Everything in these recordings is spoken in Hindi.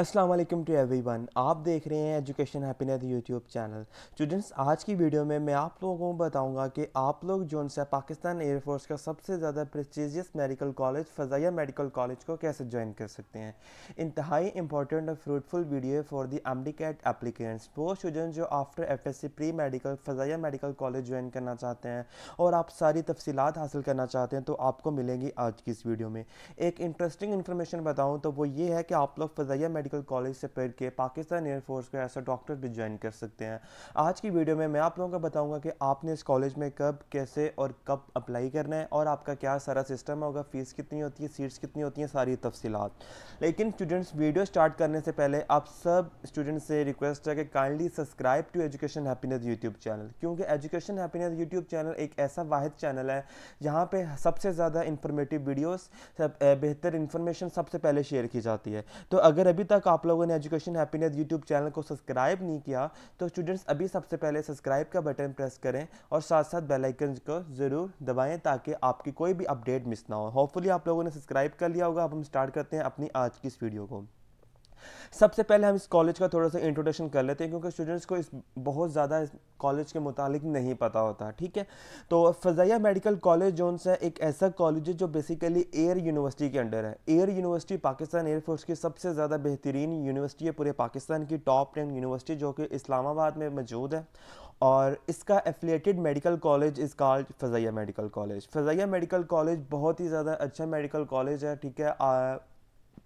अस्सलाम वालेकुम टू एवरीवन आप देख रहे हैं education happiness YouTube channel students आज की वीडियो में मैं आप लोगों को बताऊंगा कि आप लोग जो सा पाकिस्तान एयरफोर्स का सबसे ज़्यादा prestigious medical college Fazaia medical college को कैसे ज्वाइन कर सकते हैं इंतहाई इंपॉर्टेंट और fruitful video for the M D CAT applicants वो स्टूडेंट जो after F S C pre medical Fazaia medical college join करना चाहते हैं और आप सारी तफसीत हासिल करना चाहते हैं तो आपको मिलेंगी आज की इस वीडियो में एक इंटरेस्टिंग इन्फॉर्मेशन बताऊँ तो वो ये है कि आप लोग फ़जाया मेडिकल कॉलेज से पढ़ के पाकिस्तान एयरफोर्स का ऐसा डॉक्टर भी ज्वाइन कर सकते हैं आज की वीडियो में मैं आप लोगों को बताऊँगा कि आपने इस कॉलेज में कब कैसे और कब अप्लाई करना है और आपका क्या सारा सिस्टम होगा फ़ीस कितनी होती है सीट्स कितनी होती हैं सारी तफसीत लेकिन स्टूडेंट्स वीडियो स्टार्ट करने से पहले आप सब स्टूडेंट्स से रिक्वेस्ट है कि kindly subscribe to education happiness YouTube channel क्योंकि एजुकेशन हैप्पीनेस यूट्यूब चैनल एक ऐसा वाद चैनल है जहाँ पे सबसे ज़्यादा इंफॉर्मेटिव वीडियोज़ बेहतर इन्फॉर्मेशन सबसे पहले शेयर की जाती है तो अगर अभी तक तक आप लोगों ने एजुकेशन हैप्पीनेस यूट्यूब चैनल को सब्सक्राइब नहीं किया तो स्टूडेंट्स अभी सबसे पहले सब्सक्राइब का बटन प्रेस करें और साथ साथ बेल आइकन को ज़रूर दबाएं ताकि आपकी कोई भी अपडेट मिस ना हो होपफुली आप लोगों ने सब्सक्राइब कर लिया होगा अब हम स्टार्ट करते हैं अपनी आज की इस वीडियो को सबसे पहले हम इस कॉलेज का थोड़ा सा इंट्रोडक्शन कर लेते हैं क्योंकि स्टूडेंट्स को इस बहुत ज़्यादा इस कॉलेज के मुतालिक नहीं पता होता ठीक है तो फ़जाया मेडिकल कॉलेज जोन है एक ऐसा कॉलेज है जो बेसिकली एयर यूनिवर्सिटी के अंडर है एयर यूनिवर्सिटी पाकिस्तान एयरफोर्स की सबसे ज़्यादा बेहतरीन यूनिवर्सिटी है पूरे पाकिस्तान की टॉप टेन यूनिवर्सिटी जो कि इस्लामाबाद में मौजूद है और इसका affiliated medical college is called Fazaia medical college Fazaia medical college बहुत ही ज़्यादा अच्छा मेडिकल कॉलेज है ठीक है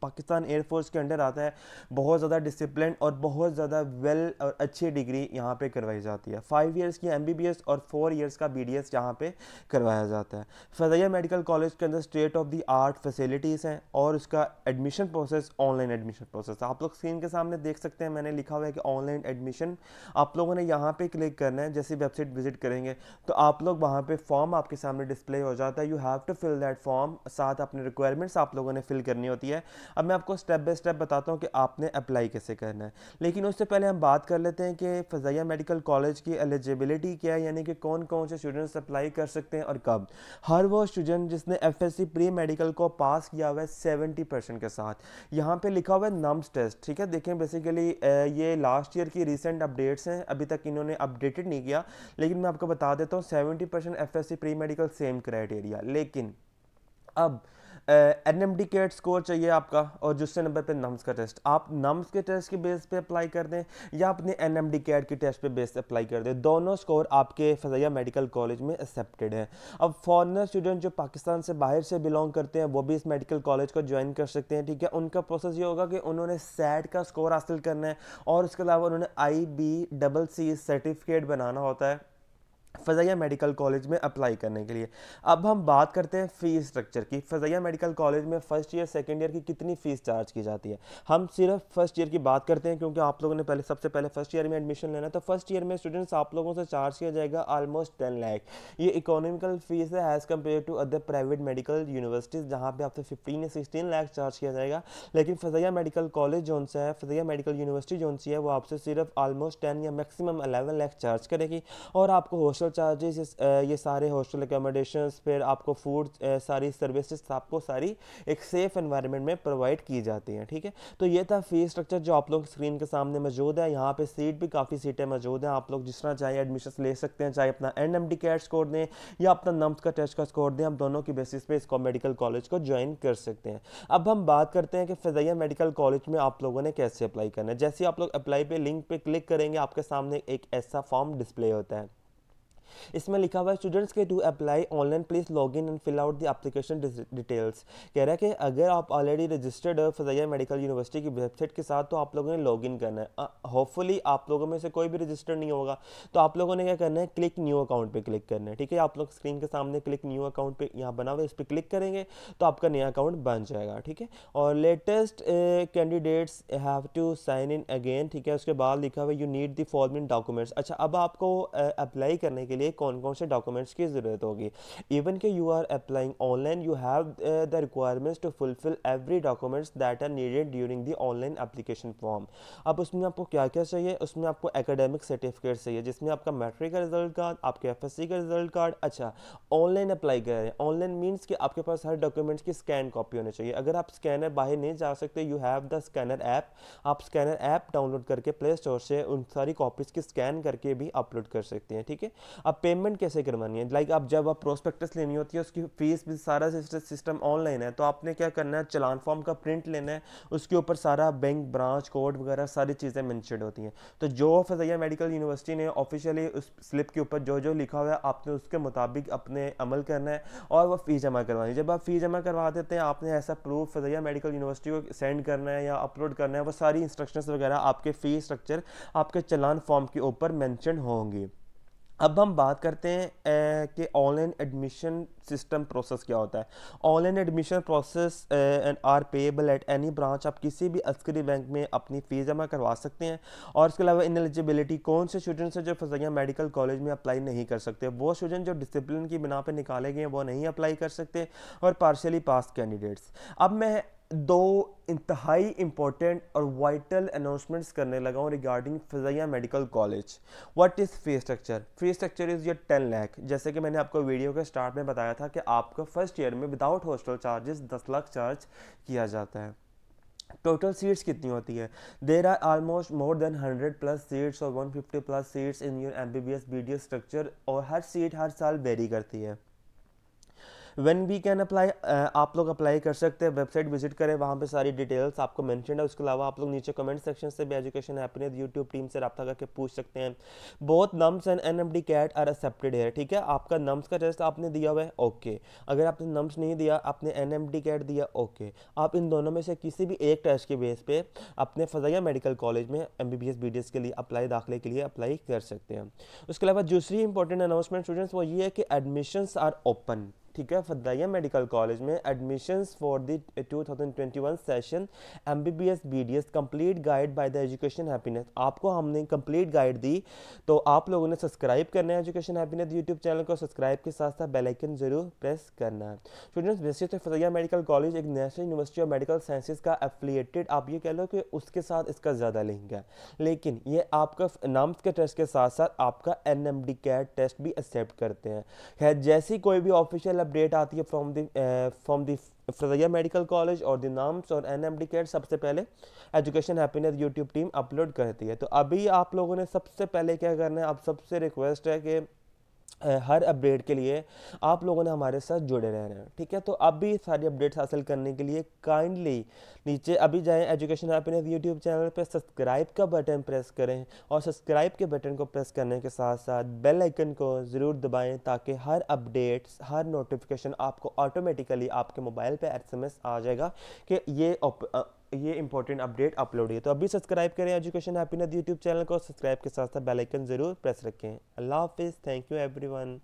पाकिस्तान एयरफोर्स के अंडर आता है बहुत ज़्यादा डिसिप्लिन और बहुत ज़्यादा वेल और अच्छी डिग्री यहाँ पे करवाई जाती है फाइव ईयर्स की एम और फोर ईयर्स का बी डी एस यहाँ पर करवाया जाता है फजैया मेडिकल कॉलेज के अंदर state of the art facilities हैं और उसका admission process online admission process आप लोग स्क्रीन के सामने देख सकते हैं मैंने लिखा हुआ है कि ऑनलाइन एडमिशन आप लोगों ने यहाँ पर क्लिक करना है जैसे वेबसाइट विजिट करेंगे तो आप लोग वहाँ पर फॉर्म आपके सामने डिस्प्ले हो जाता है you have to fill that form साथ अपने रिक्वायरमेंट्स आप लोगों ने फिल करनी होती है अब मैं आपको स्टेप बाय स्टेप बताता हूँ कि आपने अप्लाई कैसे करना है लेकिन उससे पहले हम बात कर लेते हैं कि फजाया मेडिकल कॉलेज की एलिजिबिलिटी क्या है यानी कि कौन कौन से स्टूडेंट्स अप्लाई कर सकते हैं और कब हर वो स्टूडेंट जिसने F S C pre medical को पास किया हुआ है सेवेंटी परसेंट के साथ यहाँ पर लिखा हुआ है नम्स टेस्ट ठीक है देखें बेसिकली ये लास्ट ईयर की रिसेंट अपडेट्स हैं अभी तक इन्होंने अपडेटेड नहीं किया लेकिन मैं आपको बता देता हूँ seventy percent F pre medical same criteria लेकिन अब N M D CAT score चाहिए आपका और दूसरे नंबर पे नम्स का टेस्ट आप नम्स के टेस्ट के बेस पे अप्लाई कर दें या अपने एन एम डी कैट के टेस्ट पे बेस अप्लाई कर दें दोनों स्कोर आपके फजैया मेडिकल कॉलेज में एक्सेप्टेड हैं अब फॉरनर स्टूडेंट जो पाकिस्तान से बाहर से बिलोंग करते हैं वो भी इस मेडिकल कॉलेज को ज्वाइन कर सकते हैं ठीक है उनका प्रोसेस ये होगा कि उन्होंने सैट का स्कोर हासिल करना है और उसके अलावा उन्होंने I B double C certificate बनाना होता है फ़जैया मेडिकल कॉलेज में अप्लाई करने के लिए अब हम बात करते हैं फ़ीस स्ट्रक्चर की फ़जैया मेडिकल कॉलेज में फ़र्स्ट ईयर सेकेंड ईयर की कितनी फ़ीस चार्ज की जाती है हम सिर्फ फर्स्ट ईयर की बात करते हैं क्योंकि आप लोगों ने पहले सबसे पहले फर्स्ट ईयर में एडमिशन लेना तो फर्स्ट ईयर में स्टूडेंट्स आप लोगों से चार्ज किया जाएगा आलमोस्ट टेन लैख ये इकोनॉमिकल फ़ीस है as compare to other private medical universities जहाँ पर आपसे फिफ्टीन या सिक्सटीन लैख चार्ज किया जाएगा लेकिन फ़जैया मेडिकल कॉलेज जोन सा है फ़जैया मेडिकल यूनिवर्सिटी जो सी है वो आपसे सिर्फ आलमोस्ट टेन या मैक्सिमम अलेवन लैख चार्ज करेगी और आपको हॉस्टल चार्जेस ये सारे हॉस्टल एकोमोडेशन फिर आपको फूड सारी सर्विसेज आपको सारी एक सेफ़ इन्वायरमेंट में प्रोवाइड की जाती हैं ठीक है तो ये था फीस स्ट्रक्चर जो आप लोग स्क्रीन के सामने मौजूद है यहाँ पे सीट भी काफ़ी सीटें मौजूद हैं आप लोग जिस तरह चाहे एडमिशन ले सकते हैं चाहे अपना N M D CAT score दें या अपना नम्स का टेस्ट का स्कोर दें आप दोनों की बेसिस पर इसको मेडिकल कॉलेज को ज्वाइन कर सकते हैं अब हम बात करते हैं कि फ़जैया मेडिकल कॉलेज में आप लोगों ने कैसे अप्लाई करना है जैसे आप लोग अप्लाई पर लिंक पर क्लिक करेंगे आपके सामने एक ऐसा फॉर्म डिस्प्ले होता है इसमें लिखा हुआ है स्टूडेंट्स के to apply online please log in and fill out the application details कह रहा है कि अगर आप ऑलरेडी रजिस्टर्ड हो फजैया मेडिकल यूनिवर्सिटी की वेबसाइट के साथ तो आप लोगों ने लॉग इन करना है होपफुली आप लोगों में से कोई भी रजिस्टर्ड नहीं होगा तो आप लोगों ने क्या करना है क्लिक न्यू अकाउंट पर क्लिक करना है ठीक है आप लोग स्क्रीन के सामने क्लिक न्यू अकाउंट पर यहाँ बना हुआ इस पर क्लिक करेंगे तो आपका नया अकाउंट बन जाएगा ठीक है और latest candidates have to sign in again ठीक है उसके बाद लिखा हुआ you need the following documents अच्छा अब आपको अप्लाई करने के लिए कौन कौन से डॉक्यूमेंट्स की ज़रूरत होगी इवन के you are applying online you have the requirements to fulfil every documents that are needed during the online application form अब उसमें आपको क्या क्या चाहिए उसमें आपको एकेडमिक सर्टिफिकेट चाहिए जिसमें आपका मैट्रिक का रिजल्ट कार्ड आपके एफ का रिजल्ट कार्ड अच्छा ऑनलाइन अप्लाई कर रहे हैं ऑनलाइन मीन्स कि आपके पास हर डॉक्यूमेंट्स की स्कैन कॉपी होनी चाहिए अगर आप स्कैनर बाहर नहीं जा सकते you have the scanner app आप स्कैनर ऐप डाउनलोड करके प्ले स्टोर से उन सारी कॉपीज़ की स्कैन करके भी अपलोड कर सकते हैं ठीक है अब पेमेंट कैसे करवानी है लाइक अब जब आप प्रोस्पेक्टस लेनी होती है उसकी फीस भी सारा सिस्टम ऑनलाइन है तो आपने क्या करना है चलान फॉर्म का प्रिंट लेना है उसके ऊपर सारा बैंक ब्रांच कोड वगैरह सारी चीज़ें मैंशन होती हैं तो जो फजैया मेडिकल यूनिवर्सिटी ने ऑफिशियली उस स्लिप के ऊपर जो जो लिखा हुआ है आपने उसके मुताबिक अपने अमल करना है और वह फ़ीस जमा करवानी है जब आप फ़ीस जमा करवा देते हैं आपने ऐसा प्रूफ फजैया मेडिकल यूनिवर्सिटी को सेंड करना है या अपलोड करना है वो सारी इंस्ट्रक्शंस वगैरह आपके फ़ीस स्ट्रक्चर आपके चलान फॉर्म के ऊपर मैंशन होंगी अब हम बात करते हैं कि ऑनलाइन एडमिशन सिस्टम प्रोसेस क्या होता है online admission process and are payable at any branch आप किसी भी अस्करी बैंक में अपनी फ़ीस जमा करवा सकते हैं और इसके अलावा इन एलिजिबिलिटी कौन से स्टूडेंट्स हैं जो फजैया मेडिकल कॉलेज में अप्लाई नहीं कर सकते वो स्टूडेंट जो डिसिप्लिन की बिना पर निकाले गए हैं वो नहीं अप्लाई कर सकते और पार्शली पास कैंडिडेट्स अब मैं दो इंतहाई इम्पोर्टेंट और वाइटल अनाउंसमेंट्स करने लगा हूँ regarding Fazaia medical college what is fee structure fee structure is your ten lakh जैसे कि मैंने आपको वीडियो के स्टार्ट में बताया था कि आपका फर्स्ट ईयर में विदाउट हॉस्टल चार्जेस दस लाख चार्ज किया जाता है टोटल सीट्स कितनी होती है there are almost more than hundred plus seats और one fifty plus seats in your M B B S B D S structure और हर सीट हर साल वेरी करती है वेन वी कैन अप्लाई आप लोग अप्लाई कर सकते हैं वेबसाइट विजिट करें वहाँ पे सारी डिटेल्स आपको मैंशन है उसके अलावा आप लोग नीचे कमेंट सेक्शन से भी एजुकेशन हैप्पीनेस यूट्यूब टीम से रब्ता करके पूछ सकते हैं बहुत NUMS and N M D CAT are accepted है ठीक है आपका नम्स का टेस्ट आपने दिया हुआ है ओके अगर आपने नम्स नहीं दिया आपने एन एम डी कैट दिया ओके आप इन दोनों में से किसी भी एक टेस्ट के बेस पे अपने फ़जाया मेडिकल कॉलेज में M B B S B D S के लिए अप्लाई दाखिले के लिए अप्लाई कर सकते हैं उसके अलावा दूसरी इंपॉर्टेंट अनाउंसमेंट स्टूडेंट्स वो ये है कि एडमिशन्स आर ओपन ठीक है फदलिया मेडिकल कॉलेज में admissions for the 2021 session M B B S B D S complete guide by the Education Happiness आपको हमने कंप्लीट गाइड दी तो आप लोगों ने सब्सक्राइब करना है एजुकेशन हैप्पीनेस यूट्यूब चैनल को सब्सक्राइब के साथ साथ बेलाइकन जरूर प्रेस करना है स्टूडेंट्स वैसे तो फजलिया मेडिकल कॉलेज एक National University of Medical Sciences का एफिलियटेड आप ये कह लो कि उसके साथ इसका ज़्यादा लिंक है लेकिन ये आपका नाम्स के टेस्ट के साथ साथ आपका N M D CAT test भी एक्सेप्ट करते हैं खैर जैसी कोई भी ऑफिशियल अपडेट आती है from the from the Fazaia medical college और दी नाम्स और एन एम डी केयर सबसे पहले Education happiness YouTube team upload करती है तो अभी आप लोगों ने सबसे पहले क्या करना है आप सबसे रिक्वेस्ट है कि हर अपडेट के लिए आप लोगों ने हमारे साथ जुड़े रहना है ठीक है तो अब भी सारी अपडेट्स हासिल करने के लिए काइंडली नीचे अभी जाएं एजुकेशन हैप्पीनेस यूट्यूब चैनल पर सब्सक्राइब का बटन प्रेस करें और सब्सक्राइब के बटन को प्रेस करने के साथ साथ बेल आइकन को ज़रूर दबाएं ताकि हर अपडेट्स हर नोटिफिकेशन आपको ऑटोमेटिकली आपके मोबाइल पर एस आ जाएगा कि ये ये इंपॉर्टेंट अपडेट अपलोड है तो अभी सब्सक्राइब करें एजुकेशन हैप्पीनेस यूट्यूब चैनल को सब्सक्राइब के साथ साथ बेल आइकन जरूर प्रेस रखें अल्लाह हाफिज़ थैंक यू एवरीवन